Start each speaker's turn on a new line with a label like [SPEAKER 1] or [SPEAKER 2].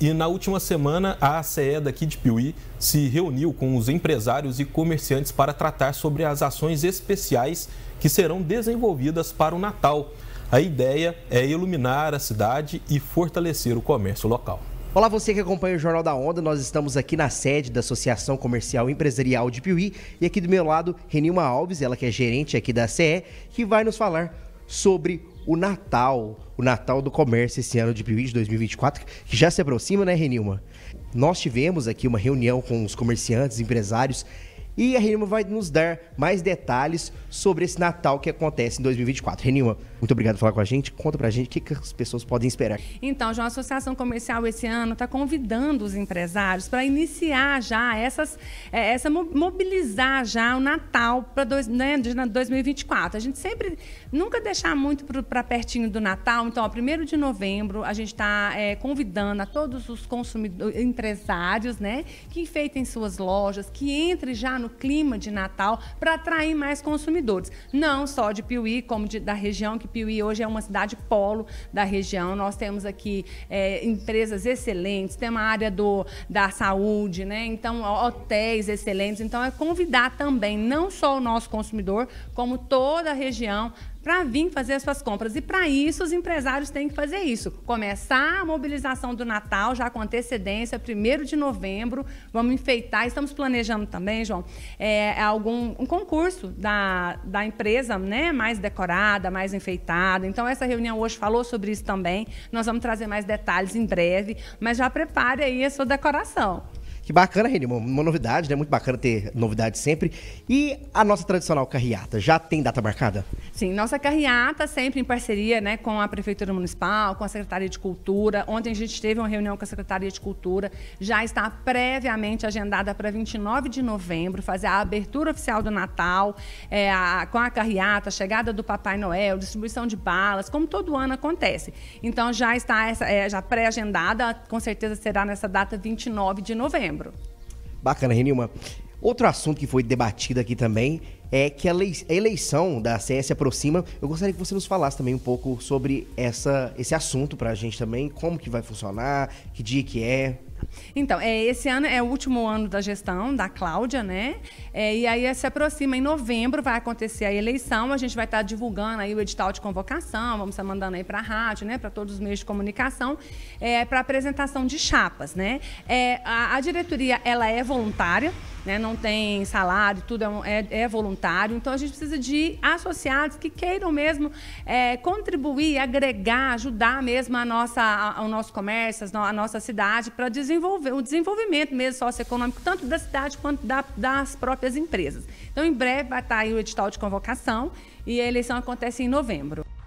[SPEAKER 1] E na última semana, a ACE daqui de Piuí se reuniu com os empresários e comerciantes para tratar sobre as ações especiais que serão desenvolvidas para o Natal. A ideia é iluminar a cidade e fortalecer o comércio local. Olá, você que acompanha o Jornal da Onda. Nós estamos aqui na sede da Associação Comercial Empresarial de Piuí e aqui do meu lado, Renilma Alves, ela que é gerente aqui da CE, que vai nos falar sobre o Natal, o Natal do Comércio esse ano de 2024, que já se aproxima, né, Renilma? Nós tivemos aqui uma reunião com os comerciantes, empresários e a Renilma vai nos dar mais detalhes sobre esse Natal que acontece em 2024. Renilma, muito obrigado por falar com a gente. Conta pra gente o que, que as pessoas podem esperar.
[SPEAKER 2] Então, João, a Associação Comercial esse ano está convidando os empresários para iniciar já essas, é, essa mobilizar já o Natal para né, 2024. A gente sempre nunca deixar muito para pertinho do Natal. Então, ó, primeiro de novembro a gente está é, convidando a todos os consumidores, empresários, né, que enfeitem suas lojas, que entrem já no no clima de Natal para atrair mais consumidores. Não só de Piuí, como de, da região, que Piuí hoje é uma cidade polo da região. Nós temos aqui é, empresas excelentes, tem uma área do, da saúde, né? Então, hotéis excelentes. Então, é convidar também não só o nosso consumidor, como toda a região para vir fazer as suas compras. E para isso, os empresários têm que fazer isso. Começar a mobilização do Natal já com antecedência, 1 de novembro. Vamos enfeitar. Estamos planejando também, João, é, algum um concurso da, da empresa né, mais decorada, mais enfeitada. Então, essa reunião hoje falou sobre isso também. Nós vamos trazer mais detalhes em breve, mas já prepare aí a sua decoração.
[SPEAKER 1] Que bacana, Reni, uma novidade, né? Muito bacana ter novidade sempre. E a nossa tradicional carreata, já tem data marcada?
[SPEAKER 2] Sim, nossa carreata sempre em parceria né, com a Prefeitura Municipal, com a Secretaria de Cultura. Ontem a gente teve uma reunião com a Secretaria de Cultura, já está previamente agendada para 29 de novembro, fazer a abertura oficial do Natal, é, a, com a carreata, a chegada do Papai Noel, distribuição de balas, como todo ano acontece. Então já está essa, é, já pré-agendada, com certeza será nessa data 29 de novembro lembro.
[SPEAKER 1] Bacana, Renilma. Outro assunto que foi debatido aqui também é que a, eleição da CE se aproxima. Eu gostaria que você nos falasse também um pouco sobre essa, esse assunto para a gente também, como que vai funcionar, que dia que é.
[SPEAKER 2] Então, é, esse ano é o último ano da gestão da Cláudia, né? É, e aí se aproxima, em novembro vai acontecer a eleição, a gente vai estar tá divulgando aí o edital de convocação, vamos estar tá mandando aí para a rádio, né? Para todos os meios de comunicação, é, para apresentação de chapas, né? É, a, a diretoria, ela é voluntária, né? Não tem salário, tudo é, é, é voluntário voluntário. Então, a gente precisa de associados que queiram mesmo é, contribuir, agregar, ajudar mesmo a nossa, a, ao nosso comércio, a nossa cidade, para desenvolver o desenvolvimento mesmo socioeconômico, tanto da cidade quanto da, das próprias empresas. Então, em breve vai estar aí o edital de convocação e a eleição acontece em novembro.